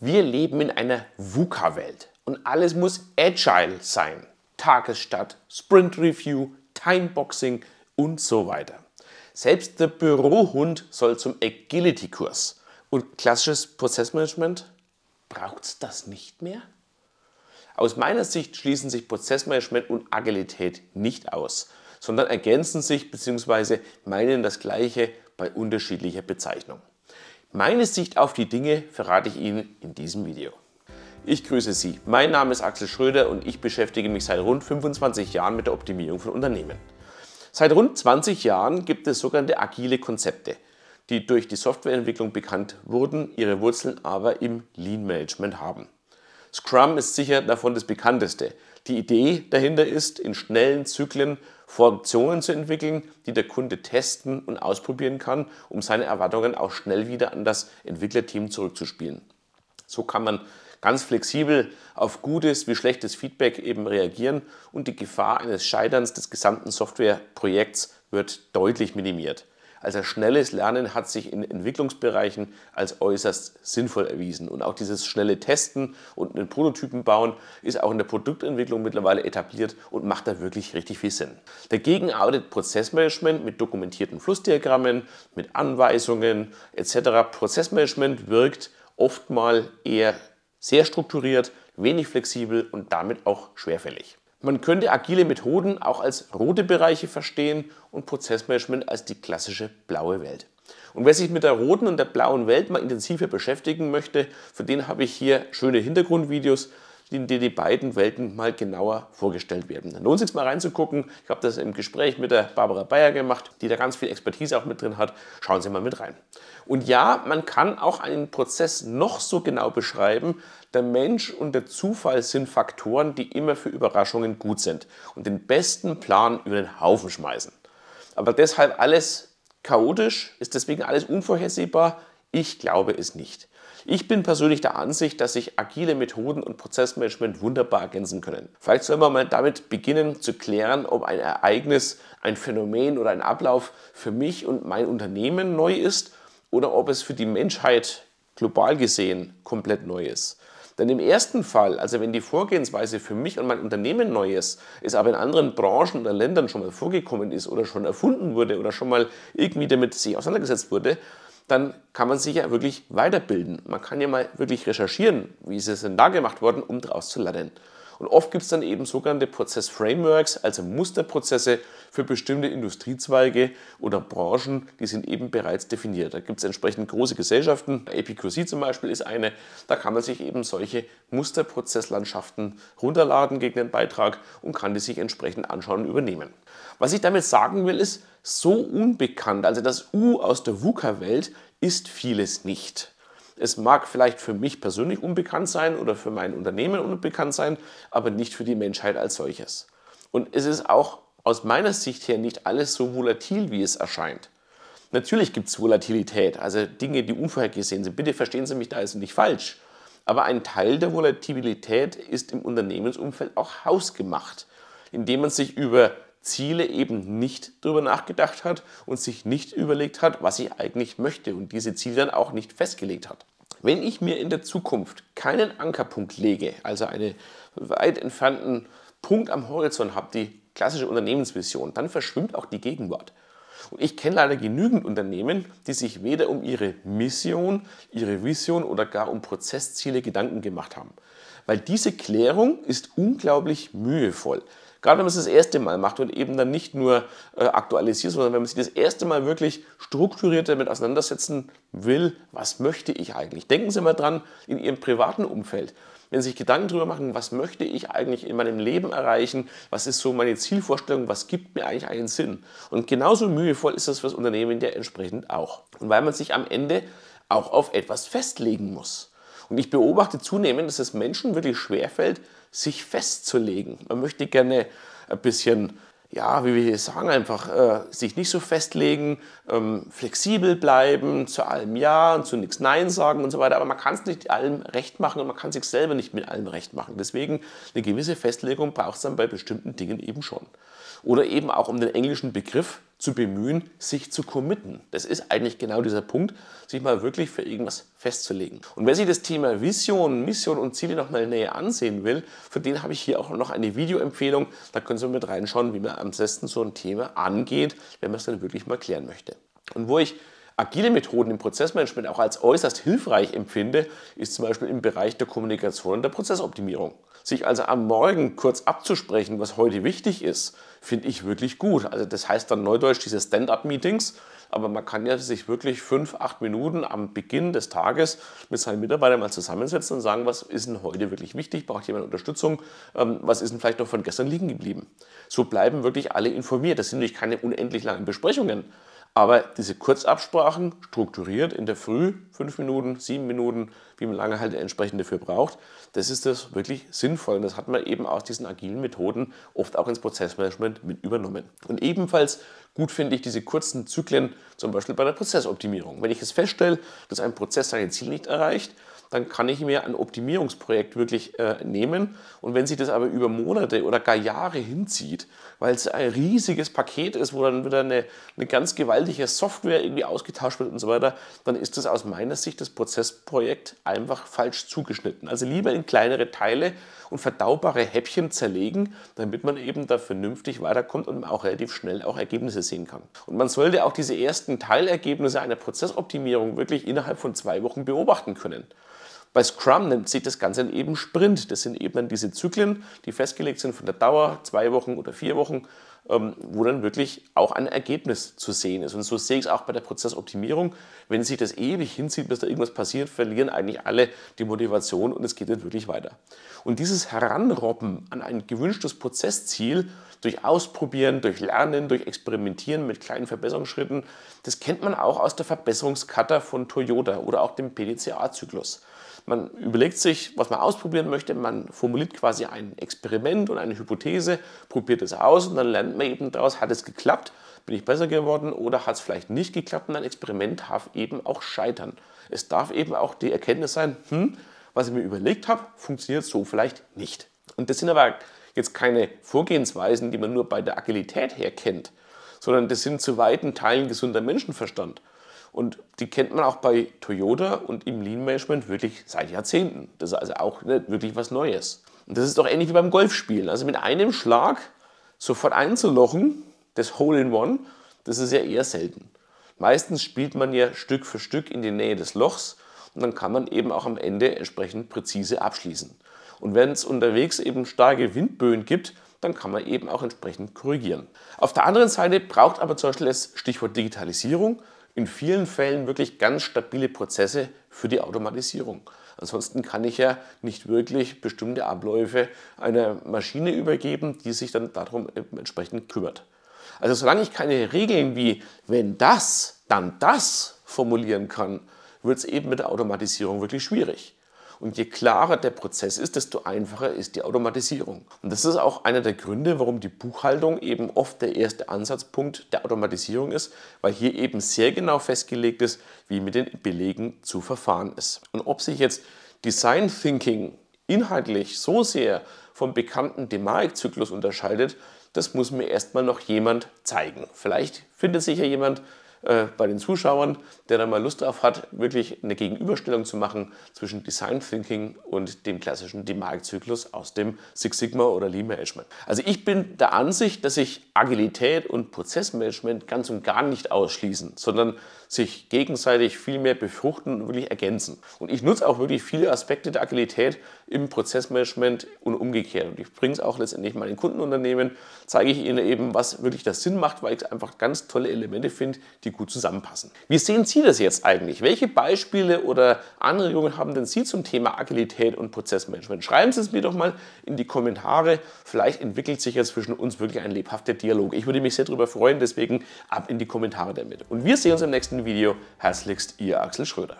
Wir leben in einer VUCA-Welt und alles muss agile sein. Tagesstadt, Sprint Review, Timeboxing und so weiter. Selbst der Bürohund soll zum Agility-Kurs. Und klassisches Prozessmanagement braucht es das nicht mehr? Aus meiner Sicht schließen sich Prozessmanagement und Agilität nicht aus, sondern ergänzen sich bzw. meinen das Gleiche bei unterschiedlicher Bezeichnung. Meine Sicht auf die Dinge verrate ich Ihnen in diesem Video. Ich grüße Sie. Mein Name ist Axel Schröder und ich beschäftige mich seit rund 25 Jahren mit der Optimierung von Unternehmen. Seit rund 20 Jahren gibt es sogenannte agile Konzepte, die durch die Softwareentwicklung bekannt wurden, ihre Wurzeln aber im Lean Management haben. Scrum ist sicher davon das bekannteste. Die Idee dahinter ist, in schnellen Zyklen Funktionen zu entwickeln, die der Kunde testen und ausprobieren kann, um seine Erwartungen auch schnell wieder an das Entwicklerteam zurückzuspielen. So kann man ganz flexibel auf gutes wie schlechtes Feedback eben reagieren und die Gefahr eines Scheiterns des gesamten Softwareprojekts wird deutlich minimiert. Also schnelles Lernen hat sich in Entwicklungsbereichen als äußerst sinnvoll erwiesen. Und auch dieses schnelle Testen und einen Prototypen bauen ist auch in der Produktentwicklung mittlerweile etabliert und macht da wirklich richtig viel Sinn. Dagegen arbeitet Prozessmanagement mit dokumentierten Flussdiagrammen, mit Anweisungen etc. Prozessmanagement wirkt oftmal eher sehr strukturiert, wenig flexibel und damit auch schwerfällig. Man könnte agile Methoden auch als rote Bereiche verstehen und Prozessmanagement als die klassische blaue Welt. Und wer sich mit der roten und der blauen Welt mal intensiver beschäftigen möchte, für den habe ich hier schöne Hintergrundvideos in die die beiden Welten mal genauer vorgestellt werden. Dann lohnt es sich mal reinzugucken. Ich habe das im Gespräch mit der Barbara Bayer gemacht, die da ganz viel Expertise auch mit drin hat. Schauen Sie mal mit rein. Und ja, man kann auch einen Prozess noch so genau beschreiben. Der Mensch und der Zufall sind Faktoren, die immer für Überraschungen gut sind und den besten Plan über den Haufen schmeißen. Aber deshalb alles chaotisch? Ist deswegen alles unvorhersehbar? Ich glaube es nicht. Ich bin persönlich der Ansicht, dass sich agile Methoden und Prozessmanagement wunderbar ergänzen können. Vielleicht soll man mal damit beginnen zu klären, ob ein Ereignis, ein Phänomen oder ein Ablauf für mich und mein Unternehmen neu ist oder ob es für die Menschheit global gesehen komplett neu ist. Denn im ersten Fall, also wenn die Vorgehensweise für mich und mein Unternehmen neu ist, es aber in anderen Branchen oder Ländern schon mal vorgekommen ist oder schon erfunden wurde oder schon mal irgendwie damit sich auseinandergesetzt wurde, dann kann man sich ja wirklich weiterbilden. Man kann ja mal wirklich recherchieren, wie ist es denn da gemacht worden, um daraus zu lernen. Und oft gibt es dann eben sogenannte Prozessframeworks, also Musterprozesse für bestimmte Industriezweige oder Branchen, die sind eben bereits definiert. Da gibt es entsprechend große Gesellschaften, Epicurcy zum Beispiel ist eine, da kann man sich eben solche Musterprozesslandschaften runterladen gegen den Beitrag und kann die sich entsprechend anschauen und übernehmen. Was ich damit sagen will, ist, so unbekannt, also das U aus der VUCA-Welt, ist vieles nicht. Es mag vielleicht für mich persönlich unbekannt sein oder für mein Unternehmen unbekannt sein, aber nicht für die Menschheit als solches. Und es ist auch aus meiner Sicht her nicht alles so volatil, wie es erscheint. Natürlich gibt es Volatilität, also Dinge, die unvorhergesehen sind. Bitte verstehen Sie mich da also nicht falsch. Aber ein Teil der Volatilität ist im Unternehmensumfeld auch hausgemacht, indem man sich über Ziele eben nicht darüber nachgedacht hat und sich nicht überlegt hat, was ich eigentlich möchte und diese Ziele dann auch nicht festgelegt hat. Wenn ich mir in der Zukunft keinen Ankerpunkt lege, also einen weit entfernten Punkt am Horizont habe, die klassische Unternehmensvision, dann verschwimmt auch die Gegenwart. Und ich kenne leider genügend Unternehmen, die sich weder um ihre Mission, ihre Vision oder gar um Prozessziele Gedanken gemacht haben. Weil diese Klärung ist unglaublich mühevoll. Gerade wenn man es das erste Mal macht und eben dann nicht nur äh, aktualisiert, sondern wenn man sich das erste Mal wirklich strukturiert damit auseinandersetzen will, was möchte ich eigentlich? Denken Sie mal dran in Ihrem privaten Umfeld. Wenn Sie sich Gedanken darüber machen, was möchte ich eigentlich in meinem Leben erreichen, was ist so meine Zielvorstellung, was gibt mir eigentlich einen Sinn. Und genauso mühevoll ist das für das Unternehmen ja entsprechend auch. Und weil man sich am Ende auch auf etwas festlegen muss. Und ich beobachte zunehmend, dass es Menschen wirklich schwerfällt, sich festzulegen. Man möchte gerne ein bisschen, ja, wie wir hier sagen, einfach äh, sich nicht so festlegen, ähm, flexibel bleiben, zu allem Ja und zu nichts Nein sagen und so weiter. Aber man kann es nicht allem recht machen und man kann sich selber nicht mit allem recht machen. Deswegen eine gewisse Festlegung braucht es dann bei bestimmten Dingen eben schon. Oder eben auch um den englischen Begriff zu bemühen, sich zu committen. Das ist eigentlich genau dieser Punkt, sich mal wirklich für irgendwas festzulegen. Und wer sich das Thema Vision, Mission und Ziele nochmal näher ansehen will, für den habe ich hier auch noch eine Videoempfehlung. Da können Sie mit reinschauen, wie man am besten so ein Thema angeht, wenn man es dann wirklich mal klären möchte. Und wo ich agile Methoden im Prozessmanagement auch als äußerst hilfreich empfinde, ist zum Beispiel im Bereich der Kommunikation und der Prozessoptimierung. Sich also am Morgen kurz abzusprechen, was heute wichtig ist, finde ich wirklich gut. Also das heißt dann neudeutsch diese Stand-up-Meetings, aber man kann ja sich wirklich fünf, acht Minuten am Beginn des Tages mit seinen Mitarbeitern mal zusammensetzen und sagen, was ist denn heute wirklich wichtig, braucht jemand Unterstützung, ähm, was ist denn vielleicht noch von gestern liegen geblieben. So bleiben wirklich alle informiert. Das sind natürlich keine unendlich langen Besprechungen, aber diese Kurzabsprachen strukturiert in der Früh, fünf Minuten, sieben Minuten, wie man lange halt entsprechend dafür braucht, das ist das wirklich sinnvoll. Und das hat man eben aus diesen agilen Methoden oft auch ins Prozessmanagement mit übernommen. Und ebenfalls gut finde ich diese kurzen Zyklen, zum Beispiel bei der Prozessoptimierung. Wenn ich es feststelle, dass ein Prozess sein Ziel nicht erreicht, dann kann ich mir ein Optimierungsprojekt wirklich äh, nehmen. Und wenn sich das aber über Monate oder gar Jahre hinzieht, weil es ein riesiges Paket ist, wo dann wieder eine, eine ganz gewaltige Software irgendwie ausgetauscht wird und so weiter, dann ist das aus meiner Sicht das Prozessprojekt einfach falsch zugeschnitten. Also lieber in kleinere Teile und verdaubare Häppchen zerlegen, damit man eben da vernünftig weiterkommt und auch relativ schnell auch Ergebnisse sehen kann. Und man sollte auch diese ersten Teilergebnisse einer Prozessoptimierung wirklich innerhalb von zwei Wochen beobachten können. Bei Scrum nennt sich das Ganze eben Sprint. Das sind eben dann diese Zyklen, die festgelegt sind von der Dauer, zwei Wochen oder vier Wochen, ähm, wo dann wirklich auch ein Ergebnis zu sehen ist. Und so sehe ich es auch bei der Prozessoptimierung. Wenn sich das ewig hinzieht, bis da irgendwas passiert, verlieren eigentlich alle die Motivation und es geht nicht wirklich weiter. Und dieses Heranrobben an ein gewünschtes Prozessziel durch Ausprobieren, durch Lernen, durch Experimentieren mit kleinen Verbesserungsschritten, das kennt man auch aus der Verbesserungskata von Toyota oder auch dem PDCA-Zyklus. Man überlegt sich, was man ausprobieren möchte. Man formuliert quasi ein Experiment und eine Hypothese, probiert es aus und dann lernt man eben daraus, hat es geklappt, bin ich besser geworden oder hat es vielleicht nicht geklappt und ein Experiment darf eben auch scheitern. Es darf eben auch die Erkenntnis sein, hm, was ich mir überlegt habe, funktioniert so vielleicht nicht. Und das sind aber jetzt keine Vorgehensweisen, die man nur bei der Agilität herkennt, sondern das sind zu weiten Teilen gesunder Menschenverstand. Und die kennt man auch bei Toyota und im Lean Management wirklich seit Jahrzehnten. Das ist also auch nicht wirklich was Neues. Und das ist doch ähnlich wie beim Golfspielen. Also mit einem Schlag sofort einzulochen, das Hole in One, das ist ja eher selten. Meistens spielt man ja Stück für Stück in die Nähe des Lochs und dann kann man eben auch am Ende entsprechend präzise abschließen. Und wenn es unterwegs eben starke Windböen gibt, dann kann man eben auch entsprechend korrigieren. Auf der anderen Seite braucht aber zum Beispiel das Stichwort Digitalisierung in vielen Fällen wirklich ganz stabile Prozesse für die Automatisierung. Ansonsten kann ich ja nicht wirklich bestimmte Abläufe einer Maschine übergeben, die sich dann darum entsprechend kümmert. Also solange ich keine Regeln wie wenn das, dann das formulieren kann, wird es eben mit der Automatisierung wirklich schwierig. Und je klarer der Prozess ist, desto einfacher ist die Automatisierung. Und das ist auch einer der Gründe, warum die Buchhaltung eben oft der erste Ansatzpunkt der Automatisierung ist, weil hier eben sehr genau festgelegt ist, wie mit den Belegen zu verfahren ist. Und ob sich jetzt Design Thinking inhaltlich so sehr vom bekannten Demaik-Zyklus unterscheidet, das muss mir erstmal noch jemand zeigen. Vielleicht findet sich ja jemand, äh, bei den Zuschauern, der dann mal Lust drauf hat, wirklich eine Gegenüberstellung zu machen zwischen Design Thinking und dem klassischen DeMark-Zyklus aus dem Six Sigma oder Lean Management. Also ich bin der Ansicht, dass sich Agilität und Prozessmanagement ganz und gar nicht ausschließen, sondern sich gegenseitig viel mehr befruchten und wirklich ergänzen. Und ich nutze auch wirklich viele Aspekte der Agilität im Prozessmanagement und umgekehrt. Und ich bringe es auch letztendlich meinen Kundenunternehmen, zeige ich ihnen eben, was wirklich das Sinn macht, weil ich einfach ganz tolle Elemente finde, die die gut zusammenpassen. Wie sehen Sie das jetzt eigentlich? Welche Beispiele oder Anregungen haben denn Sie zum Thema Agilität und Prozessmanagement? Schreiben Sie es mir doch mal in die Kommentare. Vielleicht entwickelt sich ja zwischen uns wirklich ein lebhafter Dialog. Ich würde mich sehr darüber freuen, deswegen ab in die Kommentare damit. Und wir sehen uns im nächsten Video. Herzlichst, Ihr Axel Schröder.